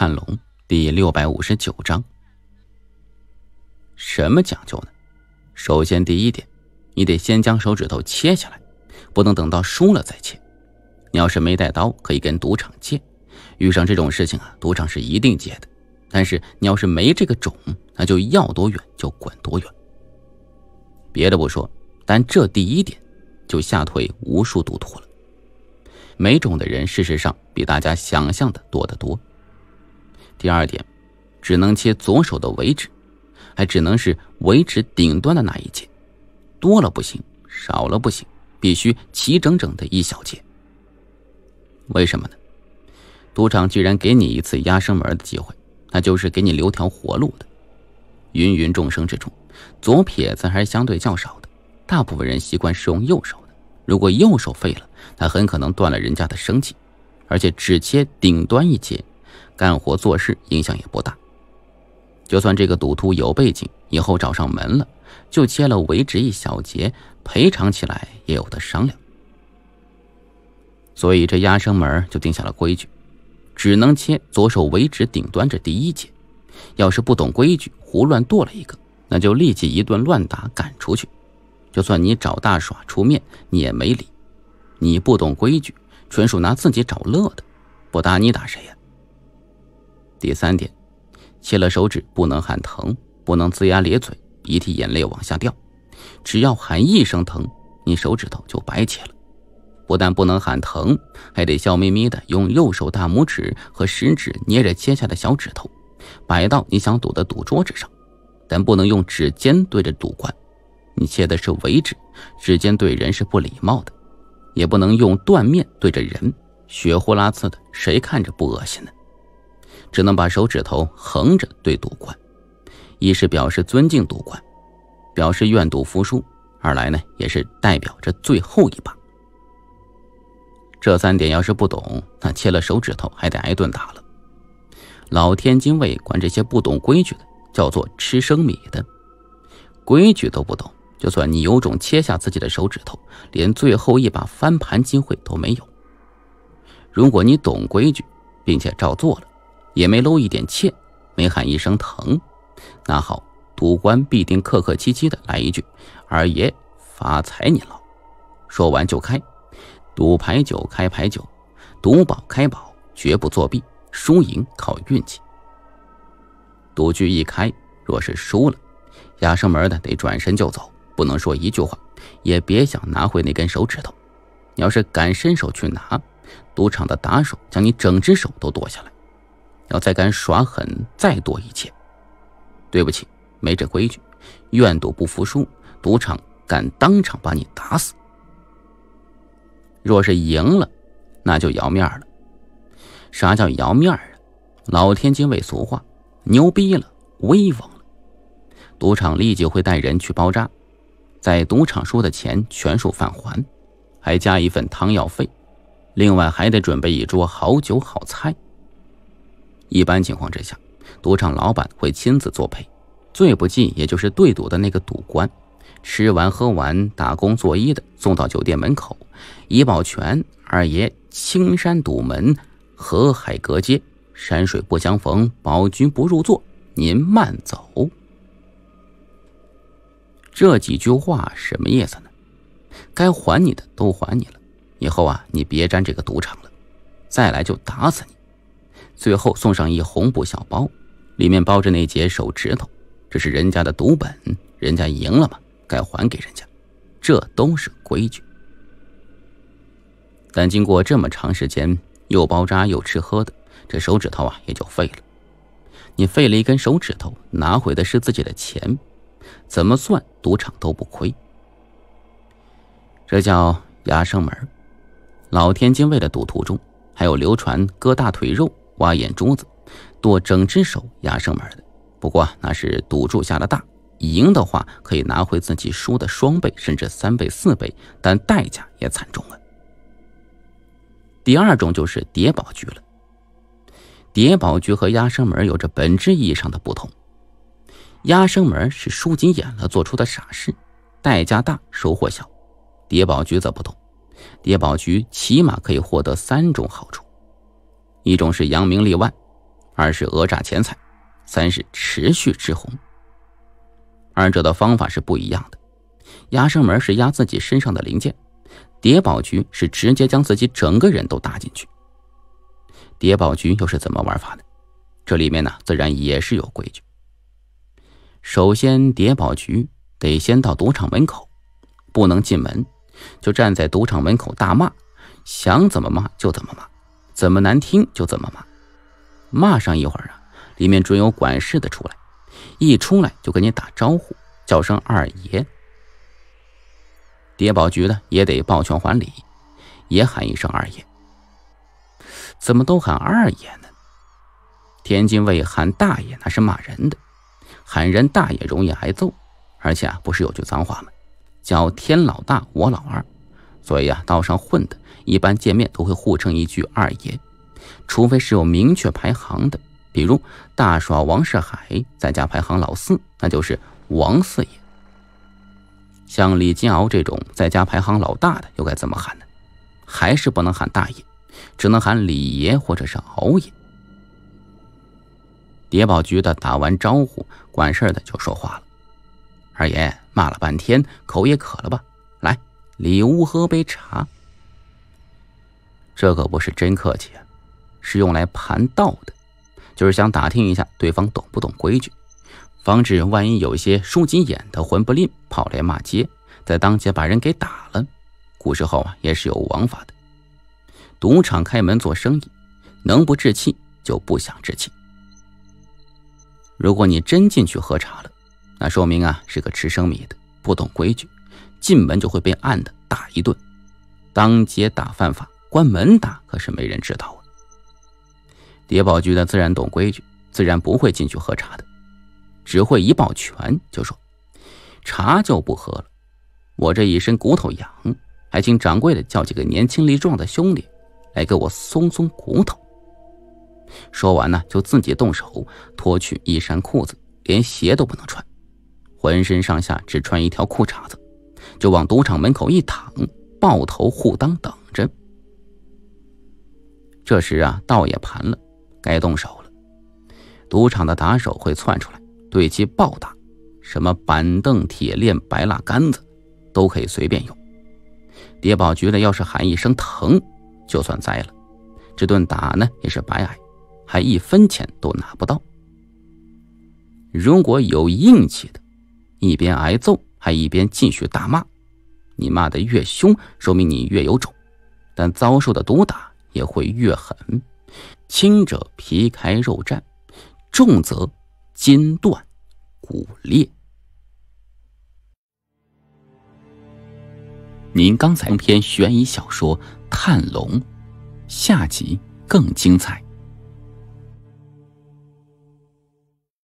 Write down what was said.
看龙第六百五十九章，什么讲究呢？首先，第一点，你得先将手指头切下来，不能等到输了再切。你要是没带刀，可以跟赌场借。遇上这种事情啊，赌场是一定借的。但是你要是没这个种，那就要多远就滚多远。别的不说，但这第一点就吓退无数赌徒了。没种的人，事实上比大家想象的多得多。第二点，只能切左手的尾指，还只能是尾指顶端的那一截，多了不行，少了不行，必须齐整整的一小截。为什么呢？赌场居然给你一次压生门的机会，那就是给你留条活路的。芸芸众生之中，左撇子还是相对较少的，大部分人习惯是用右手的。如果右手废了，他很可能断了人家的生计，而且只切顶端一截。干活做事影响也不大，就算这个赌徒有背景，以后找上门了，就切了为止一小节，赔偿起来也有的商量。所以这压生门就定下了规矩，只能切左手为指顶端这第一节，要是不懂规矩，胡乱剁了一个，那就立即一顿乱打赶出去。就算你找大耍出面，你也没理，你不懂规矩，纯属拿自己找乐的，不打你打谁呀？第三点，切了手指不能喊疼，不能龇牙咧嘴，鼻涕眼泪往下掉。只要喊一声疼，你手指头就白切了。不但不能喊疼，还得笑眯眯的用右手大拇指和食指捏着切下的小指头，摆到你想赌的赌桌子上。但不能用指尖对着赌冠，你切的是尾指，指尖对人是不礼貌的。也不能用断面对着人，血呼啦刺的，谁看着不恶心呢？只能把手指头横着对赌官，一是表示尊敬赌官，表示愿赌服输；二来呢，也是代表着最后一把。这三点要是不懂，那切了手指头还得挨顿打了。老天津卫管这些不懂规矩的叫做吃生米的，规矩都不懂，就算你有种切下自己的手指头，连最后一把翻盘机会都没有。如果你懂规矩，并且照做了。也没露一点怯，没喊一声疼。那好，赌官必定客客气气的来一句：“二爷发财你老。”说完就开，赌牌九开牌九，赌宝开宝，绝不作弊，输赢靠运气。赌局一开，若是输了，压生门的得转身就走，不能说一句话，也别想拿回那根手指头。你要是敢伸手去拿，赌场的打手将你整只手都剁下来。要再敢耍狠，再多一局。对不起，没这规矩。愿赌不服输，赌场敢当场把你打死。若是赢了，那就摇面了。啥叫摇面啊？老天津卫俗话，牛逼了，威风了。赌场立即会带人去包扎，在赌场输的钱全数返还，还加一份汤药费，另外还得准备一桌好酒好菜。一般情况之下，赌场老板会亲自作陪，最不济也就是对赌的那个赌官，吃完喝完，打工作揖的送到酒店门口。以保全二爷，青山堵门，河海隔街，山水不相逢，保君不入座，您慢走。这几句话什么意思呢？该还你的都还你了，以后啊，你别沾这个赌场了，再来就打死你。最后送上一红布小包，里面包着那截手指头，这是人家的赌本，人家赢了嘛，该还给人家，这都是规矩。但经过这么长时间，又包扎又吃喝的，这手指头啊也就废了。你废了一根手指头，拿回的是自己的钱，怎么算赌场都不亏。这叫牙生门。老天津为了赌徒中，还有流传割大腿肉。挖眼珠子，剁整只手压生门的，不过那是赌注下的大，赢的话可以拿回自己输的双倍甚至三倍四倍，但代价也惨重了。第二种就是叠宝局了，叠宝局和压生门有着本质意义上的不同，压生门是输急眼了做出的傻事，代价大收获小，叠宝局则不同，叠宝局起码可以获得三种好处。一种是扬名立万，二是讹诈钱财，三是持续吃红。二者的方法是不一样的。压生门是压自己身上的零件，谍宝局是直接将自己整个人都搭进去。谍宝局又是怎么玩法的？这里面呢，自然也是有规矩。首先，谍宝局得先到赌场门口，不能进门，就站在赌场门口大骂，想怎么骂就怎么骂。怎么难听就怎么骂，骂上一会儿啊，里面准有管事的出来，一出来就跟你打招呼，叫声二爷。谍报局的也得抱拳还礼，也喊一声二爷。怎么都喊二爷呢？天津卫喊大爷那是骂人的，喊人大爷容易挨揍，而且啊，不是有句脏话吗？叫天老大，我老二。所以啊，道上混的，一般见面都会互称一句“二爷”，除非是有明确排行的，比如大耍王世海在家排行老四，那就是王四爷。像李金鳌这种在家排行老大的，又该怎么喊呢？还是不能喊大爷，只能喊李爷或者是敖爷。谍报局的打完招呼，管事的就说话了：“二爷骂了半天，口也渴了吧？”里屋喝杯茶，这可不是真客气啊，是用来盘道的，就是想打听一下对方懂不懂规矩，防止万一有一些输急眼的混不吝跑来骂街，在当街把人给打了。古时候啊，也是有王法的。赌场开门做生意，能不置气就不想置气。如果你真进去喝茶了，那说明啊是个吃生米的，不懂规矩。进门就会被暗的打一顿，当街打犯法，关门打可是没人知道啊。谍报局的自然懂规矩，自然不会进去喝茶的，只会一抱拳就说：“茶就不喝了，我这一身骨头痒，还请掌柜的叫几个年轻力壮的兄弟来给我松松骨头。”说完呢，就自己动手脱去衣衫裤子，连鞋都不能穿，浑身上下只穿一条裤衩子。就往赌场门口一躺，抱头护裆等着。这时啊，道也盘了，该动手了。赌场的打手会窜出来对其暴打，什么板凳、铁链、白蜡杆子，都可以随便用。谍报局的要是喊一声疼，就算栽了，这顿打呢也是白挨，还一分钱都拿不到。如果有硬气的，一边挨揍。还一边继续大骂，你骂的越凶，说明你越有种，但遭受的毒打也会越狠，轻者皮开肉绽，重则筋断骨裂。您刚才那篇悬疑小说《探龙》，下集更精彩。